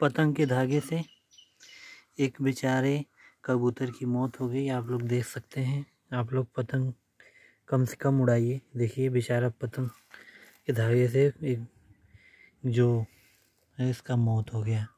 पतंग के धागे से एक बेचारे कबूतर की मौत हो गई आप लोग देख सकते हैं आप लोग पतंग कम से कम उड़ाइए देखिए बेचारा पतंग के धागे से एक जो है इसका मौत हो गया